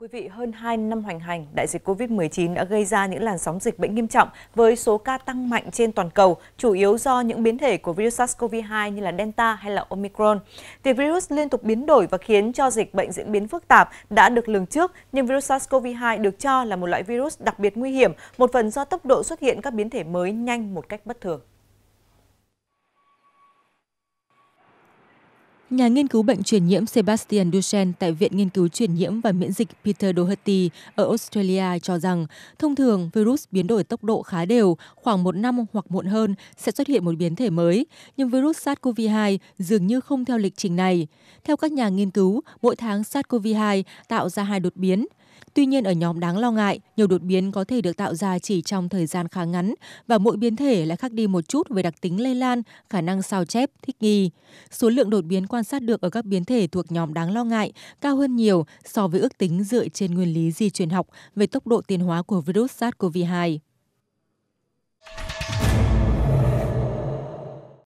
quý vị, hơn 2 năm hoành hành, đại dịch COVID-19 đã gây ra những làn sóng dịch bệnh nghiêm trọng với số ca tăng mạnh trên toàn cầu, chủ yếu do những biến thể của virus SARS-CoV-2 như là Delta hay là Omicron. Việc virus liên tục biến đổi và khiến cho dịch bệnh diễn biến phức tạp đã được lường trước, nhưng virus SARS-CoV-2 được cho là một loại virus đặc biệt nguy hiểm, một phần do tốc độ xuất hiện các biến thể mới nhanh một cách bất thường. Nhà nghiên cứu bệnh truyền nhiễm Sebastian Duchenne tại Viện Nghiên cứu truyền nhiễm và miễn dịch Peter Doherty ở Australia cho rằng, thông thường virus biến đổi tốc độ khá đều, khoảng một năm hoặc muộn hơn sẽ xuất hiện một biến thể mới, nhưng virus SARS-CoV-2 dường như không theo lịch trình này. Theo các nhà nghiên cứu, mỗi tháng SARS-CoV-2 tạo ra hai đột biến, Tuy nhiên ở nhóm đáng lo ngại, nhiều đột biến có thể được tạo ra chỉ trong thời gian khá ngắn và mỗi biến thể lại khác đi một chút về đặc tính lây lan, khả năng sao chép, thích nghi. Số lượng đột biến quan sát được ở các biến thể thuộc nhóm đáng lo ngại cao hơn nhiều so với ước tính dựa trên nguyên lý di truyền học về tốc độ tiến hóa của virus SARS-CoV-2.